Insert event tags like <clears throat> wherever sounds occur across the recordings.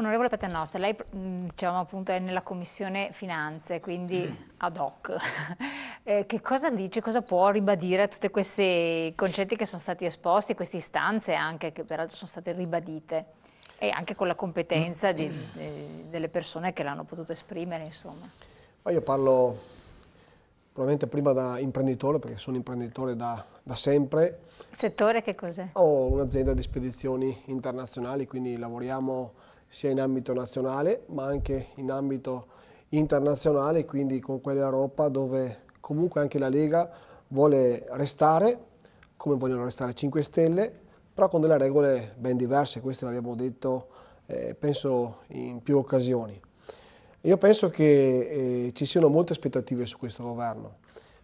Onorevole Paternoster, lei diciamo, appunto, è nella Commissione Finanze, quindi mm. ad hoc. <laughs> eh, che cosa dice, cosa può ribadire a tutti questi concetti che sono stati esposti, queste istanze anche che peraltro sono state ribadite? E anche con la competenza mm. di, di, delle persone che l'hanno potuto esprimere, insomma. Ma io parlo probabilmente prima da imprenditore, perché sono imprenditore da, da sempre. Settore che cos'è? Ho un'azienda di spedizioni internazionali, quindi lavoriamo sia in ambito nazionale ma anche in ambito internazionale, quindi con quella Europa dove comunque anche la Lega vuole restare, come vogliono restare 5 Stelle, però con delle regole ben diverse, questo l'abbiamo detto eh, penso in più occasioni. Io penso che eh, ci siano molte aspettative su questo governo,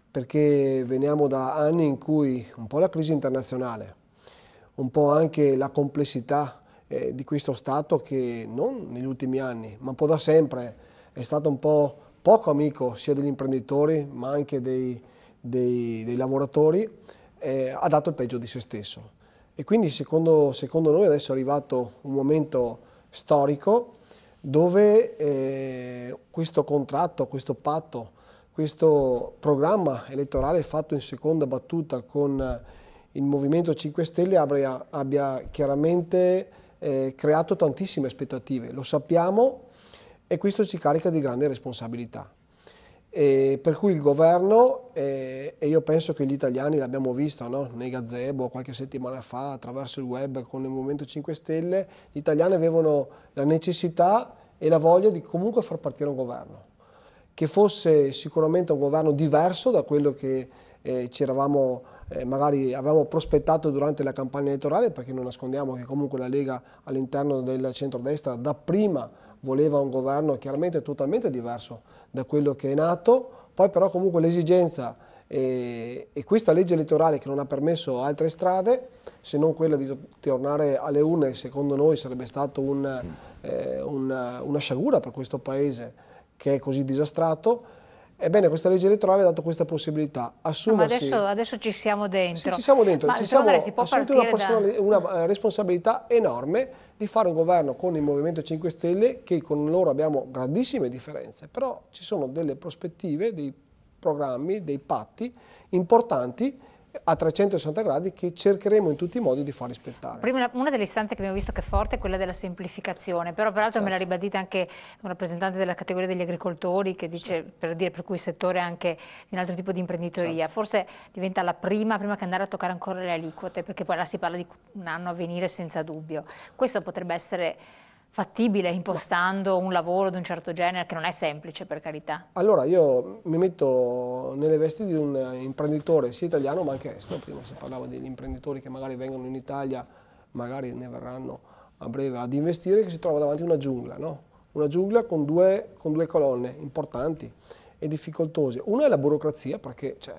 perché veniamo da anni in cui un po' la crisi internazionale, un po' anche la complessità eh, di questo Stato che non negli ultimi anni, ma un po' da sempre, è stato un po' poco amico sia degli imprenditori ma anche dei, dei, dei lavoratori, eh, ha dato il peggio di se stesso. E quindi secondo, secondo noi adesso è arrivato un momento storico dove eh, questo contratto, questo patto, questo programma elettorale fatto in seconda battuta con il Movimento 5 Stelle abbia, abbia chiaramente eh, creato tantissime aspettative, lo sappiamo e questo ci carica di grande responsabilità. E per cui il governo, eh, e io penso che gli italiani l'abbiamo visto no? nei gazebo qualche settimana fa attraverso il web con il Movimento 5 Stelle, gli italiani avevano la necessità e la voglia di comunque far partire un governo, che fosse sicuramente un governo diverso da quello che eh, ci eravamo eh, magari avevamo prospettato durante la campagna elettorale, perché non nascondiamo che comunque la Lega all'interno del centrodestra da prima voleva un governo chiaramente totalmente diverso da quello che è nato, poi però comunque l'esigenza e, eh, e, questa legge elettorale che non ha permesso altre strade se non quella di tornare alle urne secondo noi sarebbe stata un, eh, una, una sciagura per questo paese che è così disastrato Ebbene, questa legge elettorale ha dato questa possibilità. Assumersi... No, adesso, adesso, ci siamo dentro. Sì, ci siamo dentro, ma ci siamo assunti una, da... una, eh, responsabilità enorme di fare un governo con il Movimento 5 Stelle che con loro abbiamo grandissime differenze, però ci sono delle prospettive, dei programmi, dei patti importanti a 360 gradi che cercheremo in tutti i modi di far rispettare. Prima una delle istanze che abbiamo visto che è forte è quella della semplificazione, però peraltro certo. me l'ha ribadita anche un rappresentante della categoria degli agricoltori che dice certo. per dire per cui il settore è anche un altro tipo di imprenditoria, certo. forse diventa la prima prima che andare a toccare ancora le aliquote perché poi là si parla di un anno a venire senza dubbio. Questo potrebbe essere fattibile impostando un lavoro di un certo genere che non è semplice per carità? Allora io mi metto nelle vesti di un imprenditore sia italiano ma anche estero, prima si parlava degli imprenditori che magari vengono in Italia, magari ne verranno a breve ad investire, che si trova davanti a una giungla, no? una giungla con due, con due, colonne importanti e difficoltose. Una è la burocrazia perché cioè,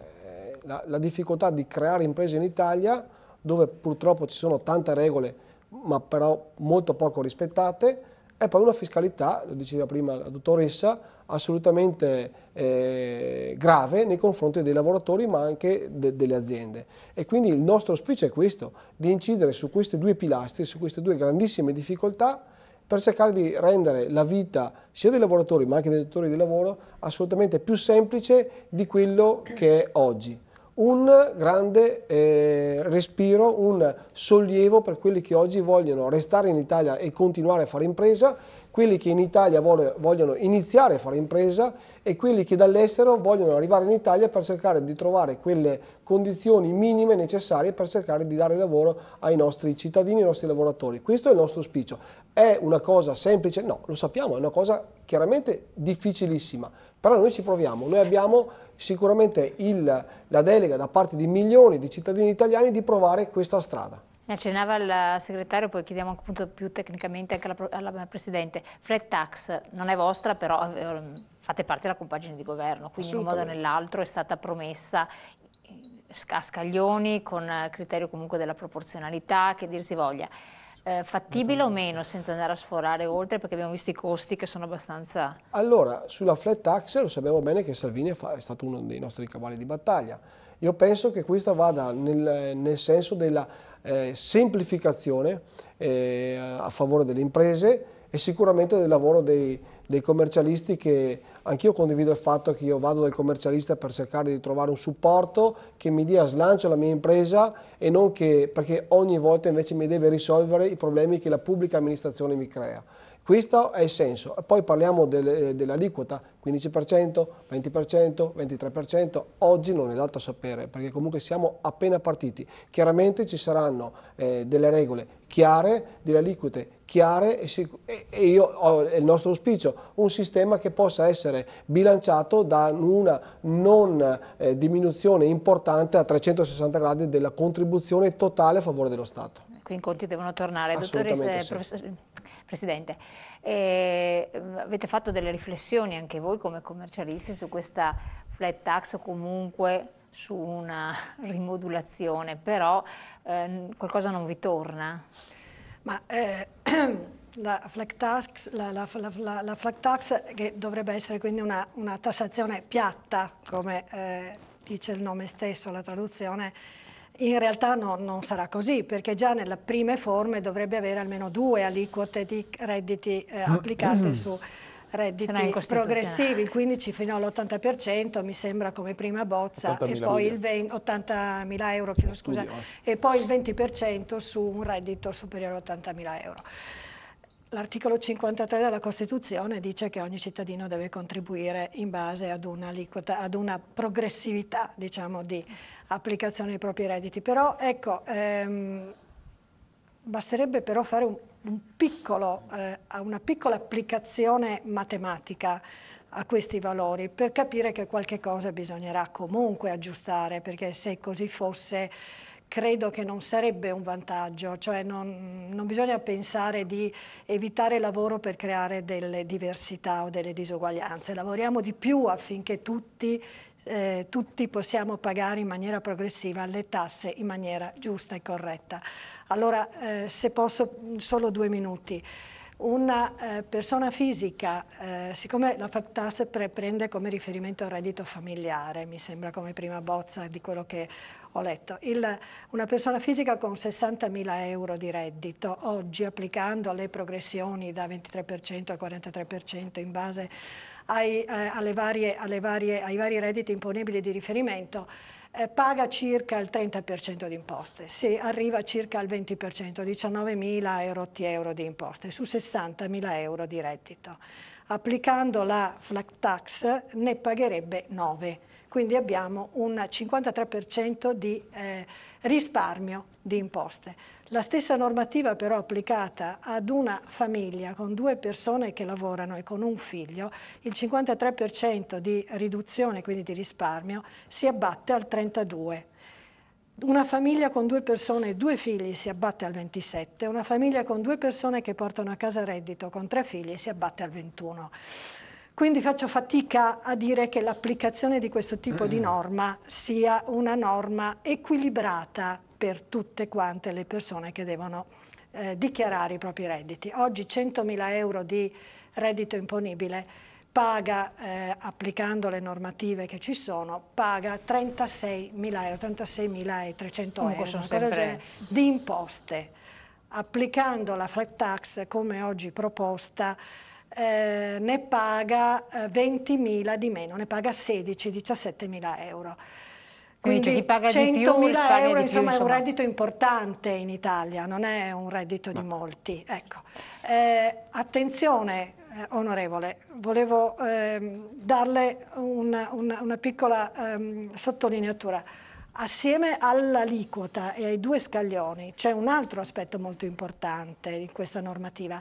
la, la difficoltà di creare imprese in Italia dove purtroppo ci sono tante regole ma però molto poco rispettate, e poi una fiscalità, lo diceva prima la dottoressa, assolutamente eh, grave nei confronti dei lavoratori ma anche de delle aziende. E quindi il nostro auspicio è questo, di incidere su questi due pilastri, su queste due grandissime difficoltà per cercare di rendere la vita sia dei lavoratori ma anche dei datori di lavoro assolutamente più semplice di quello che è oggi un grande eh, respiro, un sollievo per quelli che oggi vogliono restare in Italia e continuare a fare impresa, quelli che in Italia vogliono iniziare a fare impresa e quelli che dall'estero vogliono arrivare in Italia per cercare di trovare quelle condizioni minime necessarie per cercare di dare lavoro ai nostri cittadini, ai nostri lavoratori. Questo è il nostro auspicio. È una cosa semplice? No, lo sappiamo, è una cosa chiaramente difficilissima, però noi ci proviamo, noi abbiamo sicuramente il, la delega da parte di milioni di cittadini italiani di provare questa strada. Ne accennava il segretario, poi chiediamo appunto più tecnicamente anche alla, alla Presidente. Flat tax non è vostra, però eh, fate parte della compagine di governo, quindi in un modo o nell'altro è stata promessa eh, a scaglioni, con criterio comunque della proporzionalità, che dir si voglia eh, fattibile o meno senza andare a sforare oltre perché abbiamo visto i costi che sono abbastanza... Allora, sulla flat tax lo sappiamo bene che Salvini è stato uno dei nostri cavalli di battaglia. Io penso che questa vada nel, nel senso della eh, semplificazione eh, a favore delle imprese e sicuramente del lavoro dei dei commercialisti che anch'io condivido il fatto che io vado dal commercialista per cercare di trovare un supporto che mi dia slancio alla mia impresa e non che perché ogni volta invece mi deve risolvere i problemi che la pubblica amministrazione mi crea. Questo è il senso. Poi parliamo del, eh, dell'aliquota, 15%, 20%, 23%, oggi non è dato a sapere perché comunque siamo appena partiti. Chiaramente ci saranno eh, delle regole chiare, delle aliquote chiare e, e io ho il nostro auspicio, un sistema che possa essere bilanciato da una non eh, diminuzione importante a 360 gradi della contribuzione totale a favore dello Stato. Quindi i conti devono tornare. Dottoressa, sì. professor, Presidente, eh, mm, avete fatto delle riflessioni anche voi come commercialisti su questa flat tax o comunque su una <laughs> rimodulazione, però eh, qualcosa non vi torna? Ma, eh, <clears throat> la flat tax, la, la, la flat tax, che dovrebbe essere quindi una, una tassazione piatta, come eh, dice il nome stesso, la traduzione, in realtà no, non sarà così, perché già nelle prime forme dovrebbe avere almeno due aliquote di redditi eh, ah, applicate mm. su redditi progressivi, il 15 fino all'80% mi sembra come prima bozza e poi, 80 euro, scusa, eh. e poi il 20% su un reddito superiore a 80.000 euro. L'articolo 53 della Costituzione dice che ogni cittadino deve contribuire in base ad una, liquota, ad una progressività diciamo, di applicazione dei propri redditi. Però ecco, ehm, basterebbe però fare un, un piccolo, eh, una piccola applicazione matematica a questi valori per capire che qualche cosa bisognerà comunque aggiustare, perché se così fosse credo che non sarebbe un vantaggio, cioè non, non, bisogna pensare di evitare lavoro per creare delle diversità o delle disuguaglianze, lavoriamo di più affinché tutti, eh, tutti possiamo pagare in maniera progressiva le tasse in maniera giusta e corretta. Allora, eh, se posso, solo due minuti una eh, persona fisica, eh, siccome la FATAS prende come riferimento il reddito familiare, mi sembra come prima bozza di quello che ho letto, il, una persona fisica con 60.000 euro di reddito, oggi applicando le progressioni da 23% a 43% in base ai, eh, varie, varie, ai vari redditi imponibili di riferimento, eh, paga circa il 30% di imposte, si arriva circa al 20%, 19.000 euro, euro di imposte su 60.000 euro di reddito. Applicando la flat tax ne pagherebbe 9 quindi abbiamo un 53% di eh, risparmio di imposte. La stessa normativa però applicata ad una famiglia con due persone che lavorano e con un figlio, il 53% di riduzione, quindi di risparmio, si abbatte al 32%. Una famiglia con due persone e due figli si abbatte al 27, una famiglia con due persone che portano a casa reddito con tre figli si abbatte al 21. Quindi faccio fatica a dire che l'applicazione di questo tipo mm. di norma sia una norma equilibrata per tutte quante le persone che devono eh, dichiarare i propri redditi. Oggi 100.000 euro di reddito imponibile paga, eh, applicando le normative che ci sono, paga 36.000 euro, 36.300 euro sempre... di imposte. Applicando la flat tax come oggi proposta eh, ne paga 20.000 eh, di meno, ne paga 16-17.000 euro. Quindi, Quindi 100.000 euro più, insomma, è un reddito importante in Italia, non è un reddito no. di molti. Ecco. Eh, attenzione, eh, onorevole, volevo ehm, darle una, una, una piccola ehm, sottolineatura. Assieme all'aliquota e ai due scaglioni c'è un altro aspetto molto importante di questa normativa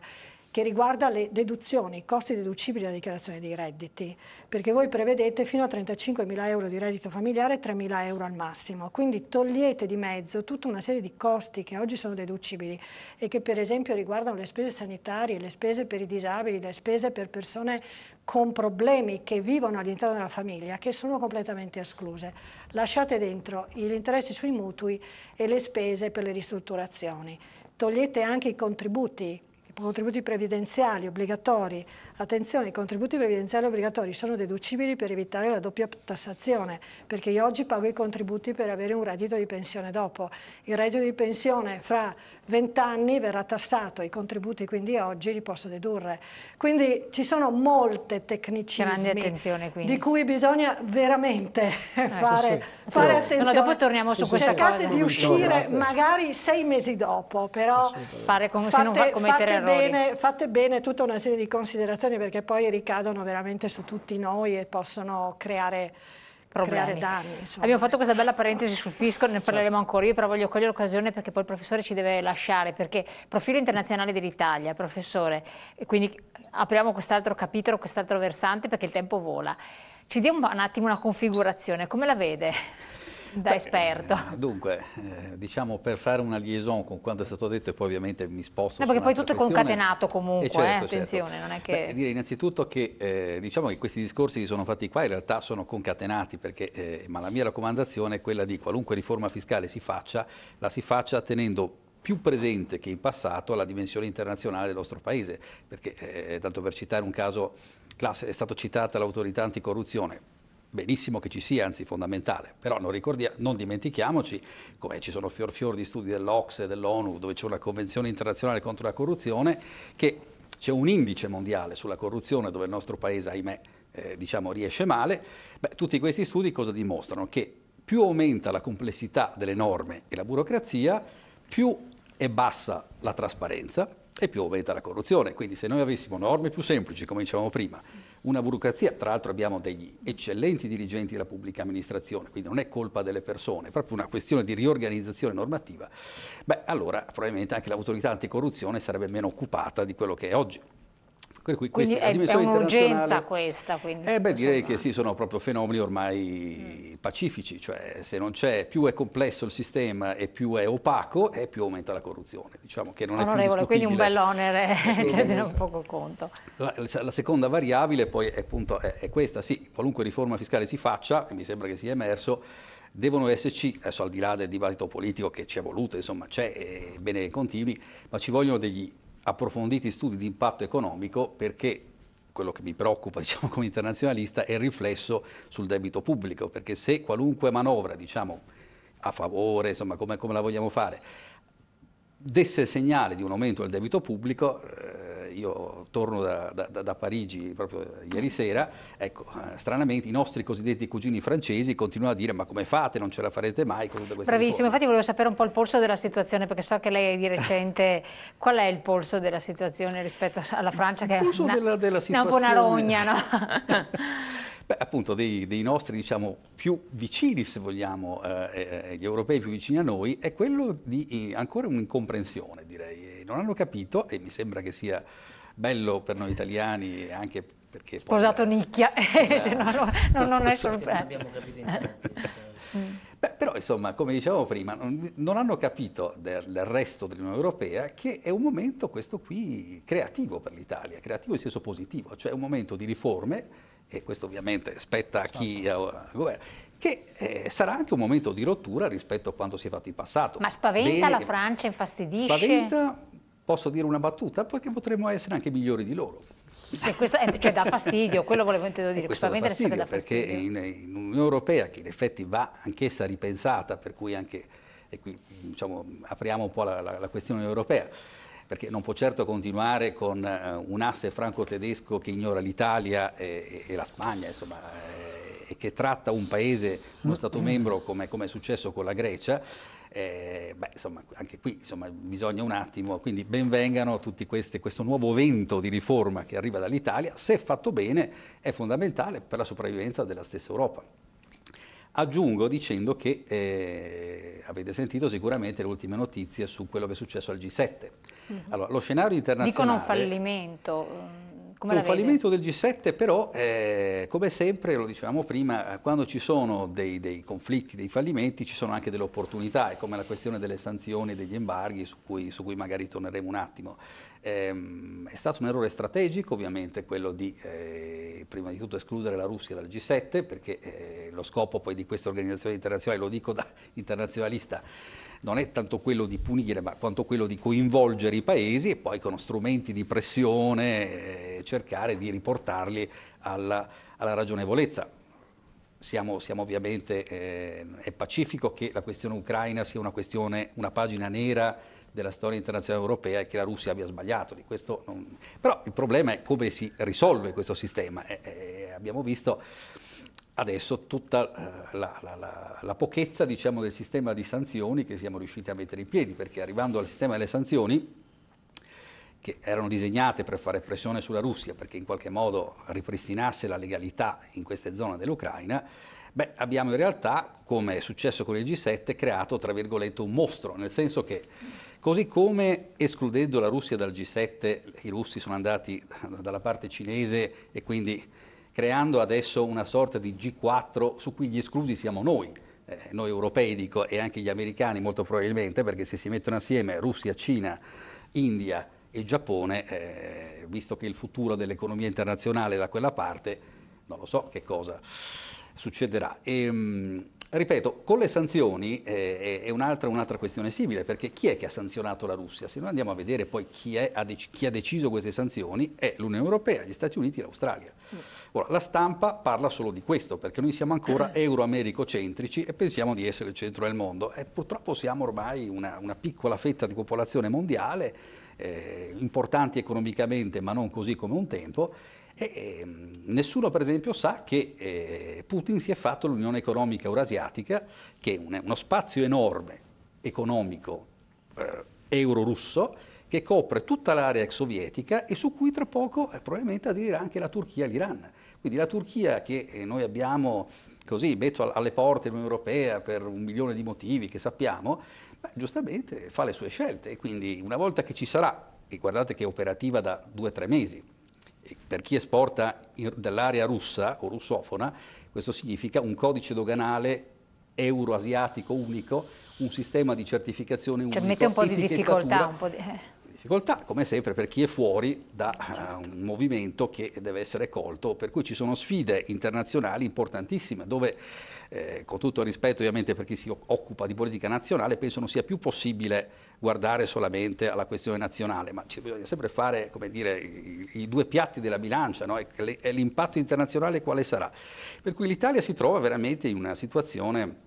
che riguarda le deduzioni, i costi deducibili della dichiarazione dei redditi, perché voi prevedete fino a 35.000 euro di reddito familiare e 3.000 euro al massimo, quindi togliete di mezzo tutta una serie di costi che oggi sono deducibili e che per esempio riguardano le spese sanitarie, le spese per i disabili, le spese per persone con problemi che vivono all'interno della famiglia, che sono completamente escluse. Lasciate dentro gli interessi sui mutui e le spese per le ristrutturazioni togliete anche i contributi contributi previdenziali obbligatori Attenzione, i contributi previdenziali obbligatori sono deducibili per evitare la doppia tassazione, perché io oggi pago i contributi per avere un reddito di pensione dopo. Il reddito di pensione fra 20 anni verrà tassato, i contributi quindi oggi li posso dedurre. Quindi ci sono molte tecnicismi di cui bisogna veramente <laughs> eh, fare, sì, sì. fare sì. attenzione. No, su Cercate di uscire no, magari sei mesi dopo, però fate bene tutta una serie di considerazioni situazioni perché poi ricadono veramente su tutti noi e possono creare Problemi. Danni, Abbiamo fatto questa bella parentesi sul fisco, ne certo. parleremo certo. ancora io, però voglio cogliere l'occasione perché poi il professore ci deve lasciare, perché profilo internazionale dell'Italia, professore, e quindi apriamo quest'altro capitolo, quest'altro versante perché il tempo vola. Ci dia un, un attimo una configurazione, come la vede? Da Beh, esperto. Eh, dunque, eh, diciamo per fare una liaison con quanto è stato detto e poi ovviamente mi sposto no, perché poi tutto questione. è concatenato comunque, eh, certo, eh, attenzione, certo. non è che... Beh, dire innanzitutto che diciamo che questi discorsi che sono fatti qua in realtà sono concatenati perché, ma la mia raccomandazione è quella di qualunque riforma fiscale si faccia, la si faccia tenendo più presente che in passato la dimensione internazionale del nostro paese, perché tanto per citare un caso è stata citata l'autorità anticorruzione, benissimo che ci sia, anzi fondamentale, però non, non dimentichiamoci, come ci sono fior fior di studi dell'Ox e dell'ONU, dove c'è una convenzione internazionale contro la corruzione, che c'è un indice mondiale sulla corruzione dove il nostro paese, ahimè, eh, diciamo, riesce male, Beh, tutti questi studi cosa dimostrano? Che più aumenta la complessità delle norme e la burocrazia, più è bassa la trasparenza e più aumenta la corruzione. Quindi se noi avessimo norme più semplici, come dicevamo prima, una burocrazia, tra l'altro abbiamo degli eccellenti dirigenti della pubblica amministrazione, quindi non è colpa delle persone, è proprio una questione di riorganizzazione normativa, beh allora probabilmente anche l'autorità anticorruzione sarebbe meno occupata di quello che è oggi. Per quindi questi, è, è un'urgenza questa? Quindi, eh beh, direi che sì, sono proprio fenomeni ormai mm. pacifici, cioè se non c'è più è complesso il sistema e più è opaco e più aumenta la corruzione. Diciamo che non Onorevole, è più quindi un bell'onere, eh, cioè di non poco conto. La, la, seconda variabile poi è, appunto, è, è questa, sì, qualunque riforma fiscale si faccia, e mi sembra che sia emerso, devono esserci, adesso al di là del dibattito politico che ci è voluto, insomma c'è, eh, bene continui, ma ci vogliono degli approfonditi studi di impatto economico perché quello che mi preoccupa <laughs> diciamo, come internazionalista è il riflesso sul debito pubblico, perché se qualunque manovra diciamo, a favore, insomma, come, come la vogliamo fare, desse segnale di un aumento del debito pubblico, eh, io torno da, da, da, Parigi proprio eh, ieri sera, ecco, eh, stranamente i nostri cosiddetti cugini francesi continuano a dire ma come fate, non ce la farete mai con tutte queste Bravissimo, infatti volevo sapere un po' il polso della situazione, perché so che lei è di recente, <laughs> qual è il polso della situazione rispetto alla Francia? Che il polso è una, della, della situazione... È un po' una rogna, no? <laughs> <laughs> Beh, appunto dei, dei nostri diciamo, più vicini, se vogliamo, eh, eh, eh gli europei più vicini a noi, è quello di eh, ancora un'incomprensione, direi. Non hanno capito, e mi sembra che sia bello per noi italiani anche perché... Sposato poi, Nicchia, <laughs> eh, cioè, no, no, no, non è sorpresa. Abbiamo capito in <laughs> tanti, Beh, però insomma, come dicevamo prima, non, non hanno capito del, del resto dell'Unione Europea che è un momento questo qui creativo per l'Italia, creativo in senso positivo, cioè un momento di riforme e questo ovviamente spetta a chi certo. governa, che eh, sarà anche un momento di rottura rispetto a quanto si è fatto in passato. Ma spaventa Bene, la Francia, infastidisce? Spaventa, posso dire una battuta, poiché potremmo essere anche migliori di loro. E cioè, questo è, cioè, dà fastidio, quello volevo eh, dire. E questo dà cioè, fastidio, dà fastidio perché in, in Unione Europea, che in effetti va anch'essa ripensata, per cui anche, e qui diciamo, apriamo un po' la, la, la questione europea, perché non può certo continuare con uh, un asse franco-tedesco che ignora l'Italia e, e, e, la Spagna, insomma, e, eh, e che tratta un paese, uno mm. Stato membro, come, come è successo con la Grecia, eh, beh, insomma, anche qui insomma, bisogna un attimo, quindi benvengano tutti questi, questo nuovo vento di riforma che arriva dall'Italia, se fatto bene è fondamentale per la sopravvivenza della stessa Europa. Aggiungo dicendo che eh, avete sentito sicuramente le ultime notizie su quello che è successo al G7. Mm -hmm. Allora, lo scenario internazionale... Dicono un fallimento. Mm, come un fallimento del G7 però, eh, come sempre, lo dicevamo prima, eh, quando ci sono dei, dei, conflitti, dei fallimenti, ci sono anche delle opportunità, è come la questione delle sanzioni, degli embarghi, su cui, su cui magari torneremo un attimo. Eh, è stato un errore strategico ovviamente quello di eh, prima di tutto escludere la Russia dal G7, perché eh, lo scopo poi di queste organizzazioni internazionali, lo dico da <laughs> internazionalista, non è tanto quello di punire, ma quanto quello di coinvolgere i paesi e poi con strumenti di pressione eh, cercare di riportarli alla, alla ragionevolezza. Siamo, siamo, ovviamente, eh, è pacifico che la questione ucraina sia una, questione, una pagina nera della storia internazionale europea e che la Russia abbia sbagliato. Non... Però il problema è come si risolve questo sistema. Eh, eh, abbiamo visto adesso tutta eh, la, la, la, la pochezza diciamo, del sistema di sanzioni che siamo riusciti a mettere in piedi, perché arrivando al sistema delle sanzioni, che erano disegnate per fare pressione sulla Russia perché in qualche modo ripristinasse la legalità in queste zone dell'Ucraina, beh, abbiamo in realtà, come è successo con il G7, creato tra virgolette un mostro, nel senso che così come escludendo la Russia dal G7, i russi sono andati dalla parte cinese e quindi creando adesso una sorta di G4 su cui gli esclusi siamo noi. Eh, noi europei dico e anche gli americani molto probabilmente perché se si mettono assieme Russia, Cina, India e Giappone, eh, visto che il futuro dell'economia internazionale è da quella parte, non lo so che cosa succederà. E, ehm, ripeto, con le sanzioni eh, è un'altra, un questione simile, perché chi è che ha sanzionato la Russia? Se noi andiamo a vedere poi chi, è, ha, dec chi ha, deciso queste sanzioni è l'Unione Europea, gli Stati Uniti e l'Australia. Mm. Ora, la stampa parla solo di questo, perché noi siamo ancora <clears throat> euro-americocentrici e pensiamo di essere il centro del mondo. E purtroppo siamo ormai una, una piccola fetta di popolazione mondiale, eh, importanti economicamente ma non così come un tempo, e, eh, nessuno per esempio sa che eh, Putin si è fatto l'Unione Economica Eurasiatica, che è un, uno spazio enorme economico eh, euro-russo, che copre tutta l'area ex sovietica e su cui tra poco eh, probabilmente aderirà anche la Turchia e l'Iran. Quindi la Turchia che eh, noi abbiamo così metto alle porte dell'Unione Europea per un milione di motivi che sappiamo, beh, giustamente fa le sue scelte e quindi una volta che ci sarà, e guardate che è operativa da due o tre mesi, per chi esporta dall'area russa o russofona, questo significa un codice doganale euroasiatico unico, un sistema di certificazione cioè, unico. Cioè mette un po' di difficoltà. Un po di... Eh difficoltà, come sempre per chi è fuori da eh, certo. un movimento che deve essere colto, per cui ci sono sfide internazionali importantissime dove, eh, con tutto il rispetto ovviamente per chi si occupa di politica nazionale, penso non sia più possibile guardare solamente alla questione nazionale, ma ci bisogna sempre fare dire, i, i, due piatti della bilancia, no? e l'impatto internazionale quale sarà. Per cui l'Italia si trova veramente in una situazione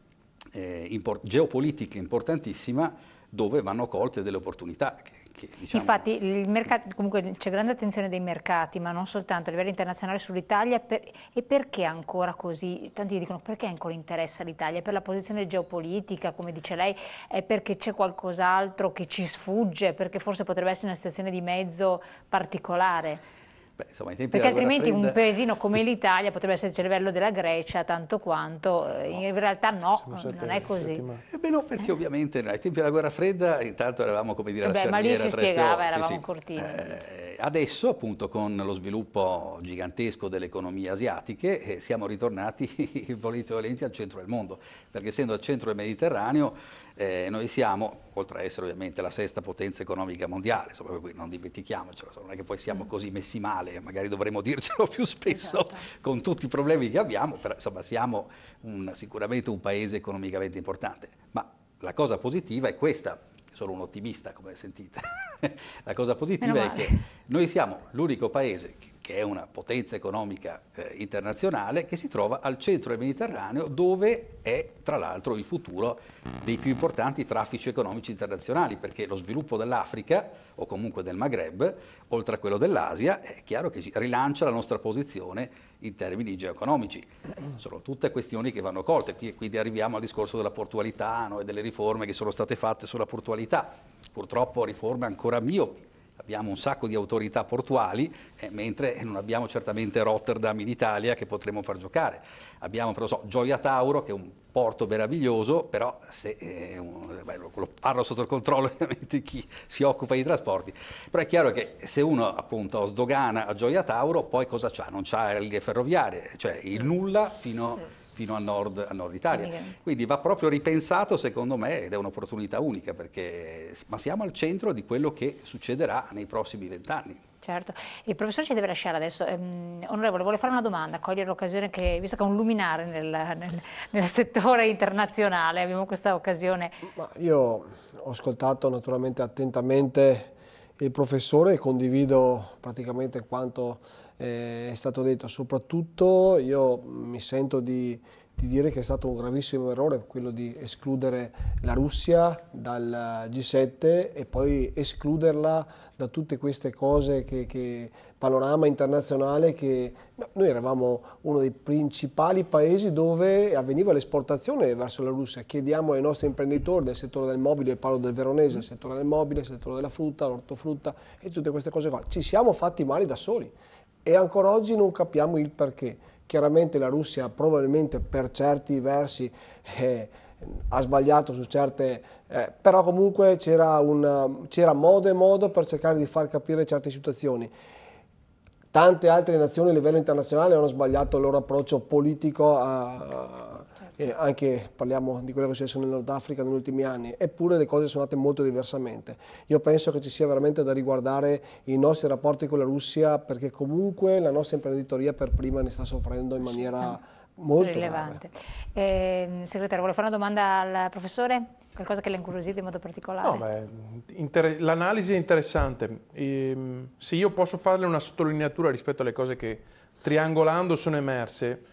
eh, import geopolitica importantissima dove vanno colte delle opportunità che che, diciamo... Infatti mercato, comunque c'è grande attenzione dei mercati, ma non soltanto a livello internazionale sull'Italia. Per, e perché ancora così? Tanti dicono perché ancora interessa l'Italia? Per la posizione geopolitica, come dice lei, è perché c'è qualcos'altro che ci sfugge, perché forse potrebbe essere una situazione di mezzo particolare? Beh, insomma, Perché altrimenti fredda... un paesino come l'Italia potrebbe essere il cervello della Grecia, tanto quanto eh, no. in realtà no, sette, non è così. Eh beh no, perché eh? ovviamente ai tempi della guerra fredda intanto eravamo come dire eh beh, la cerniera ma lì si spiegava, eravamo sì, sì. cortini. Eh, adesso appunto con lo sviluppo gigantesco delle economie asiatiche eh, siamo ritornati <laughs> volenti o volenti al centro del mondo, perché essendo al centro del Mediterraneo eh, noi siamo, oltre a essere ovviamente la sesta potenza economica mondiale, insomma, non dimentichiamocelo, non è che poi siamo mm. così messi male, magari dovremmo dircelo più spesso esatto. <laughs> con tutti i problemi che abbiamo, però insomma siamo un, sicuramente un paese economicamente importante, ma la cosa positiva è questa, sono un ottimista come sentite. <laughs> La cosa positiva è che noi siamo l'unico paese che che è una potenza economica eh, internazionale, che si trova al centro del Mediterraneo, dove è tra l'altro il futuro dei più importanti traffici economici internazionali, perché lo sviluppo dell'Africa, o comunque del Maghreb, oltre a quello dell'Asia, è chiaro che rilancia la nostra posizione in termini geoeconomici. Sono tutte questioni che vanno colte, quindi arriviamo al discorso della portualità no? e delle riforme che sono state fatte sulla portualità, purtroppo riforme ancora miopi, abbiamo un sacco di autorità portuali, eh, mentre non abbiamo certamente Rotterdam in Italia che potremmo far giocare. Abbiamo, però so, Gioia Tauro, che è un porto meraviglioso, però se, eh, un, beh, lo, lo parlo sotto il controllo <laughs> ovviamente di chi si occupa di trasporti, però è chiaro che se uno appunto sdogana a Gioia Tauro, poi cosa c'ha? Non c'ha le ferroviarie, cioè il nulla fino fino a nord, a nord Italia. Quindi. Quindi va proprio ripensato secondo me ed è un'opportunità unica perché ma siamo al centro di quello che succederà nei prossimi vent'anni. Certo, il professore ci deve lasciare adesso. Um, onorevole, vuole fare una domanda, cogliere l'occasione che, visto che è un luminare nel, nel, nel settore internazionale, abbiamo questa occasione. Ma io ho ascoltato naturalmente attentamente il professore e condivido praticamente quanto eh, è stato detto. Soprattutto io mi sento di, di dire che è stato un gravissimo errore quello di escludere la Russia dal G7 e poi escluderla da tutte queste cose che, che panorama internazionale che noi eravamo uno dei principali paesi dove avveniva l'esportazione verso la Russia. Chiediamo ai nostri imprenditori del settore del mobile, parlo del veronese, del settore del mobile, il settore della frutta, l'ortofrutta e tutte queste cose qua. Ci siamo fatti male da soli e ancora oggi non capiamo il perché. Chiaramente la Russia probabilmente per certi versi eh, ha sbagliato su certe... Eh, però comunque c'era modo e modo per cercare di far capire certe situazioni. Tante altre nazioni a livello internazionale hanno sbagliato il loro approccio politico a eh, anche parliamo di quello che è successo nel Nord Africa negli ultimi anni, eppure le cose sono andate molto diversamente. Io penso che ci sia veramente da riguardare i nostri rapporti con la Russia perché comunque la nostra imprenditoria per prima ne sta soffrendo in maniera molto rilevante. Eh, segretario, volevo fare una domanda al professore? Qualcosa che l'ha incuriosito in modo particolare? No, l'analisi è interessante. E, ehm, se io posso farle una sottolineatura rispetto alle cose che triangolando sono emerse,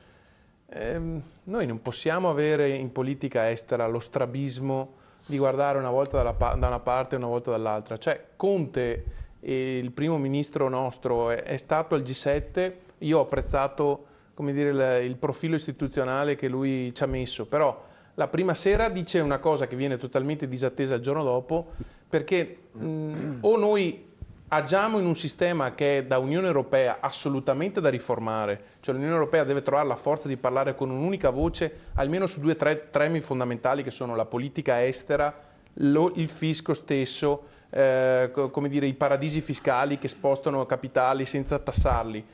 ehm, noi non possiamo avere in politica estera lo strabismo di guardare una volta dalla, da una parte e una volta dall'altra. Cioè Conte, eh, il primo ministro nostro, è, è stato al G7, io ho apprezzato dire, il, il profilo istituzionale che lui ci ha messo, però la prima sera dice una cosa che viene totalmente disattesa il giorno dopo, perché mh, o noi agiamo in un sistema che è da Unione Europea assolutamente da riformare, cioè l'Unione Europea deve trovare la forza di parlare con un'unica voce almeno su due o tre temi fondamentali che sono la politica estera, lo, il fisco stesso, eh, come dire, i paradisi fiscali che spostano capitali senza tassarli.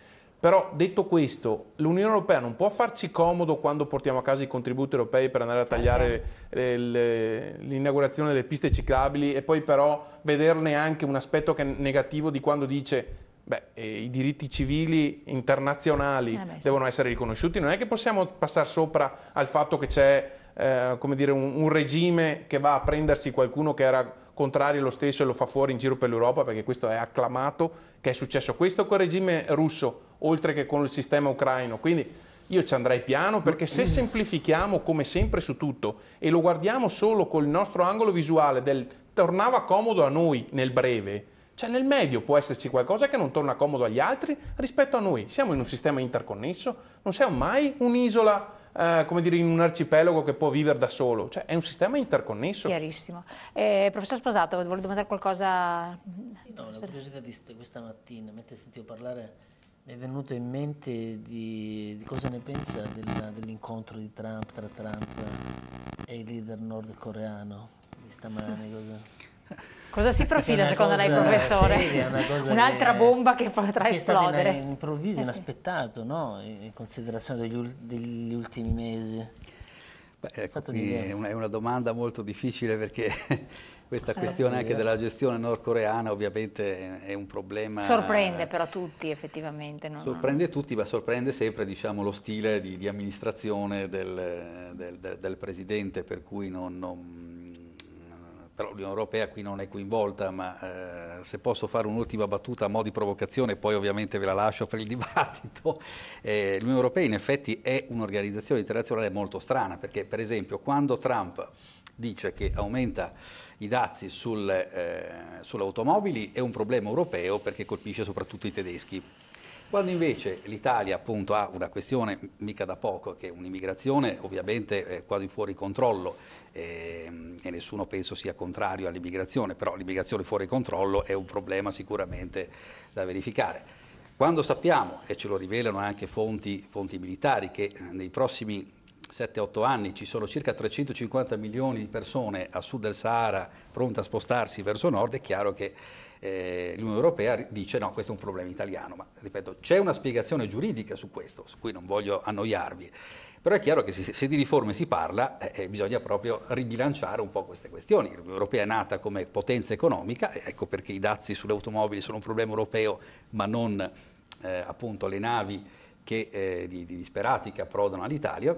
Però detto questo, l'Unione Europea non può farci comodo quando portiamo a casa i contributi europei per andare a tagliare eh, certo. l'inaugurazione delle piste ciclabili e poi però vederne anche un aspetto negativo di quando dice beh, eh, i diritti civili internazionali eh beh, sì. devono essere riconosciuti. Non è che possiamo passare sopra al fatto che c'è eh, dire, un, un regime che va a prendersi qualcuno che era contrario lo stesso e lo fa fuori in giro per l'Europa perché questo è acclamato che è successo questo col regime russo oltre che con il sistema ucraino. Quindi io ci andrei piano perché se semplifichiamo come sempre su tutto e lo guardiamo solo col nostro angolo visuale del tornava comodo a noi nel breve, cioè nel medio può esserci qualcosa che non torna comodo agli altri rispetto a noi. Siamo in un sistema interconnesso, non siamo mai un'isola Uh, come dire, in un arcipelago che può vivere da solo. Cioè, è un sistema interconnesso. Chiarissimo. Eh, professor Sposato, volevo domandare qualcosa? Sì, no, una curiosità di st- questa mattina, mentre sentivo parlare mi è venuto in mente di, di cosa ne pensa del, dell'incontro di Trump tra Trump e il leader nordcoreano di stamane. Cosa, cosa si profila secondo cosa, lei, professore? Sì, <laughs> Un'altra che, bomba che potrà che esplodere. È stato improvviso, eh inaspettato, no? in considerazione degli, degli ultimi mesi. Beh, ecco, è una domanda molto difficile perché <laughs> Questa certo. questione anche della gestione nordcoreana ovviamente è un problema... Sorprende però tutti effettivamente. No? Sorprende tutti, ma sorprende sempre diciamo, lo stile di, di amministrazione del, del, del, del, presidente, per cui non, non l'Unione Europea qui non è coinvolta, ma eh, se posso fare un'ultima battuta a mo' di provocazione, poi ovviamente ve la lascio per il <laughs> dibattito, eh, l'Unione Europea in effetti è un'organizzazione internazionale molto strana, perché per esempio quando Trump dice che aumenta i dazi sul, eh, sulle automobili è un problema europeo perché colpisce soprattutto i tedeschi. Quando invece l'Italia appunto ha una questione mica da poco, che è un'immigrazione ovviamente eh, quasi fuori controllo ehm, e, nessuno penso sia contrario all'immigrazione, però l'immigrazione fuori controllo è un problema sicuramente da verificare. Quando sappiamo, e ce lo rivelano anche fonti, fonti militari, che eh, nei prossimi 7-8 anni ci sono circa 350 milioni di persone a sud del Sahara pronte a spostarsi verso nord, è chiaro che eh, l'Unione Europea dice no, questo è un problema italiano, ma ripeto, c'è una spiegazione giuridica su questo, su cui non voglio annoiarvi. Però è chiaro che se, se di riforme si parla eh, eh bisogna proprio ribilanciare un po' queste questioni. L'Unione Europea è nata come potenza economica, ecco perché i dazi sulle automobili sono un problema europeo, ma non eh, appunto le navi che, eh, di, di disperati che approdano all'Italia.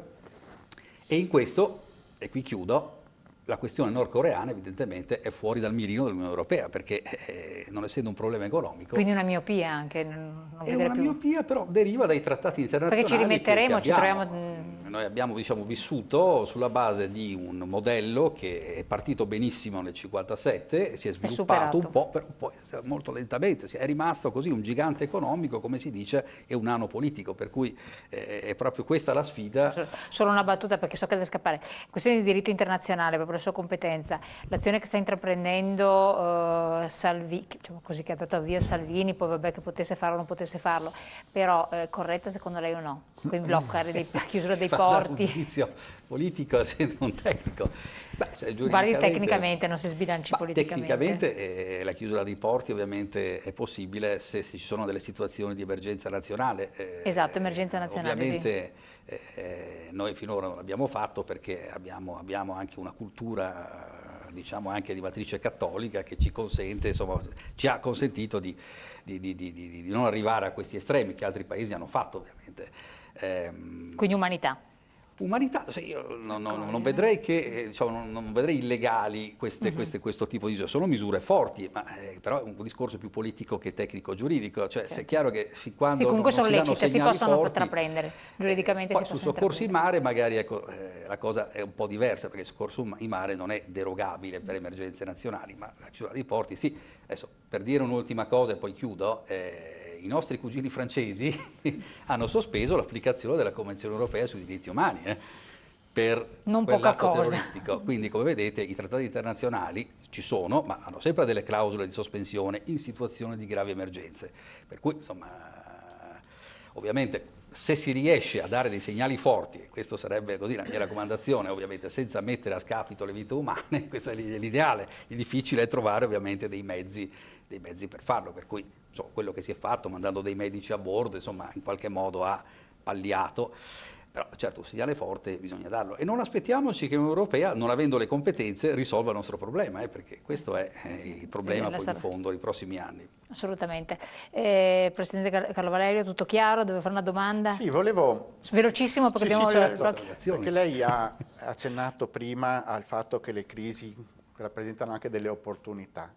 E in questo, e qui chiudo, la questione nordcoreana evidentemente è fuori dal mirino dell'Unione Europea perché eh, non essendo un problema economico... Quindi una miopia anche, non, è una più. miopia però deriva dai trattati internazionali Perché ci rimetteremo, ci troviamo noi abbiamo diciamo, vissuto sulla base di un modello che è partito benissimo nel 57, si è sviluppato è un po', però poi molto lentamente, è rimasto così un gigante economico, come si dice, e un nano politico, per cui eh, è proprio questa la sfida. Solo una battuta perché so che deve scappare. Questione di diritto internazionale, proprio la sua competenza, l'azione che sta intraprendendo eh, Salvini, diciamo così che ha dato avvio a Salvini, poi vabbè che potesse farlo o non potesse farlo, però eh, corretta secondo lei o no? Quindi bloccare eh, <laughs> la chiusura dei porti rapporti. un giudizio politico se <laughs> non tecnico. Beh, cioè, Guardi tecnicamente, non si sbilanci ma, politicamente. Tecnicamente eh, la chiusura dei porti ovviamente è possibile se ci sono delle situazioni di emergenza nazionale. Eh, esatto, emergenza eh, nazionale. Ovviamente sì. eh, noi finora non l'abbiamo fatto perché abbiamo, abbiamo anche una cultura diciamo anche di matrice cattolica che ci consente, insomma, ci ha consentito di, di, di, di, non arrivare a questi estremi che altri paesi hanno fatto ovviamente. Ehm, Quindi umanità umanità, cioè io ecco, non, non, eh. non, vedrei che, cioè non, non, vedrei illegali queste, uh-huh. queste, questo tipo di misure, sono misure forti, ma, eh, però è un discorso più politico che tecnico-giuridico, cioè certo. è chiaro che fin quando sì, comunque sono lecite, si, si possono forti, intraprendere, eh, giuridicamente eh, poi si sul soccorso in mare magari ecco, eh, la cosa è un po' diversa, perché il soccorso in mare non è derogabile per emergenze nazionali, ma la chiusura dei porti sì. Adesso per dire un'ultima cosa e poi chiudo, eh, i nostri cugini francesi <laughs> hanno sospeso l'applicazione della Convenzione europea sui diritti umani eh, per non quell'atto terroristico. Quindi come vedete i trattati internazionali ci sono, ma hanno sempre delle clausole di sospensione in situazioni di gravi emergenze. Per cui insomma, ovviamente se si riesce a dare dei segnali forti, e questa sarebbe così la mia raccomandazione, ovviamente senza mettere a scapito le vite umane, <laughs> questo è l'ideale, il difficile è trovare ovviamente dei mezzi dei mezzi per farlo, per cui insomma, quello che si è fatto mandando dei medici a bordo, insomma, in qualche modo ha palliato. Però certo un segnale forte bisogna darlo e non aspettiamoci che l'Unione Europea, non avendo le competenze, risolva il nostro problema, eh, perché questo è il problema poi di fondo nei prossimi anni. Assolutamente. Eh, Presidente Carlo Valerio, tutto chiaro? Deve fare una domanda? Sì, volevo... Velocissimo perché sì, abbiamo... Sì, certo. La... Perché lei ha accennato prima al fatto che le crisi rappresentano anche delle opportunità.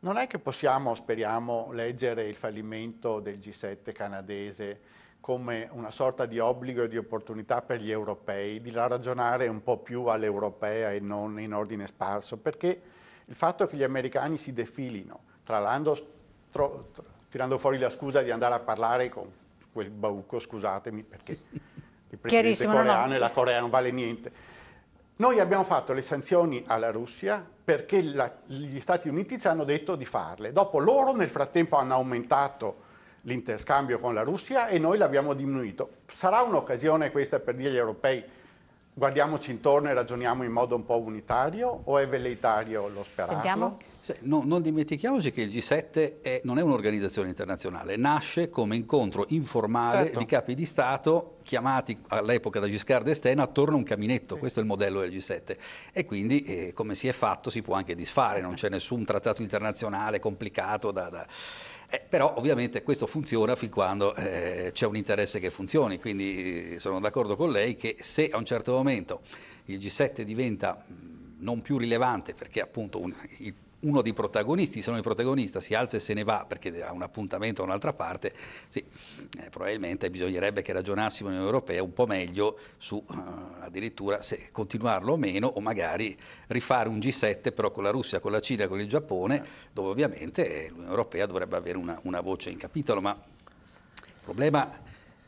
Non è che possiamo, speriamo, leggere il fallimento del G7 canadese come una sorta di obbligo e di opportunità per gli europei, di ragionare un po' più all'europea e non in ordine sparso, perché il fatto che gli americani si defilino, tra l'altro tirando fuori la scusa di andare a parlare con quel baucco, scusatemi, perché <laughs> il presidente coreano no, no. e la Corea non vale niente, noi abbiamo fatto le sanzioni alla Russia perché la, gli Stati Uniti ci hanno detto di farle. Dopo loro nel frattempo hanno aumentato l'interscambio con la Russia e noi l'abbiamo diminuito. Sarà un'occasione questa per dire agli europei guardiamoci intorno e ragioniamo in modo un po' unitario o è velleitario lo sperarlo? Sentiamo. No, non dimentichiamoci che il G7 è, non è un'organizzazione internazionale, nasce come incontro informale certo. di capi di Stato chiamati all'epoca da Giscard d'Estaing attorno a un caminetto, sì. questo è il modello del G7 e quindi eh, come si è fatto si può anche disfare, non c'è nessun trattato internazionale complicato da... da... Eh, però ovviamente questo funziona fin quando eh, c'è un interesse che funzioni, quindi eh, sono d'accordo con lei che se a un certo momento il G7 diventa mm, non più rilevante perché appunto un, il uno dei protagonisti, se non il protagonista si alza e se ne va perché ha un appuntamento da un'altra parte, sì, eh, probabilmente bisognerebbe che ragionassimo in Europea un po' meglio su eh, addirittura se continuarlo o meno o magari rifare un G7 però con la Russia, con la Cina, con il Giappone, dove ovviamente l'Unione Europea dovrebbe avere una, una voce in capitolo, ma il problema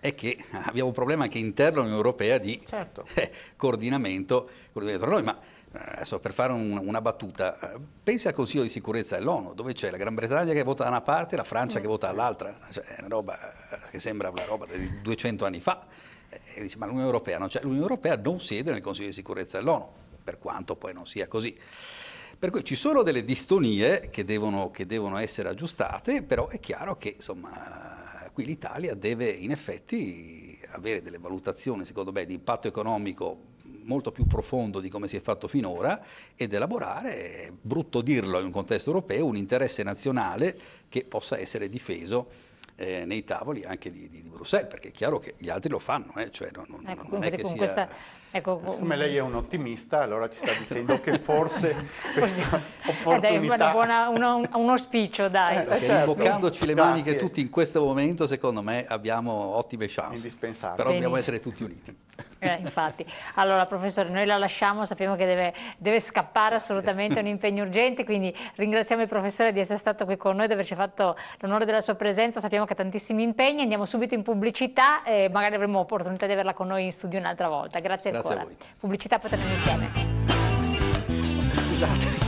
è che <laughs> abbiamo un problema anche interno all'Unione Europea di certo. eh, coordinamento, coordinamento tra noi, adesso eh, per fare un, una battuta, eh, pensi al Consiglio di sicurezza dell'ONU, dove c'è la Gran Bretagna che vota da una parte e la Francia che vota dall'altra, cioè, è una roba eh, che sembra una roba di 200 anni fa. E dice, ma l'Unione Europea non c'è, l'Unione Europea non siede nel Consiglio di sicurezza dell'ONU, per quanto poi non sia così. Per cui ci sono delle distonie che devono, che devono essere aggiustate, però è chiaro che insomma, qui l'Italia deve in effetti avere delle valutazioni, secondo me, di impatto economico molto più profondo di come si è fatto finora ed elaborare, brutto dirlo in un contesto europeo, un interesse nazionale che possa essere difeso eh, nei tavoli anche di, di, di, Bruxelles, perché è chiaro che gli altri lo fanno, eh, cioè non, non, ecco, non è che sia... questa Ecco, Siccome lei è un ottimista, allora ci sta dicendo che forse <laughs> questa eh, opportunità... Buona, uno, un auspicio, dai. Eh, eh certo. Imboccandoci le Grazie. maniche tutti in questo momento, secondo me abbiamo ottime chance. Indispensabile. Però dobbiamo essere tutti uniti. Eh, infatti. Allora, professore, noi la lasciamo, sappiamo che deve, deve scappare assolutamente, è un impegno urgente, quindi ringraziamo il professore di essere stato qui con noi, di averci fatto l'onore della sua presenza, sappiamo che ha tantissimi impegni, andiamo subito in pubblicità e magari avremo opportunità di averla con noi in studio un'altra volta. Grazie. Grazie Grazie ancora. Pubblicità potremmo insieme. Scusate.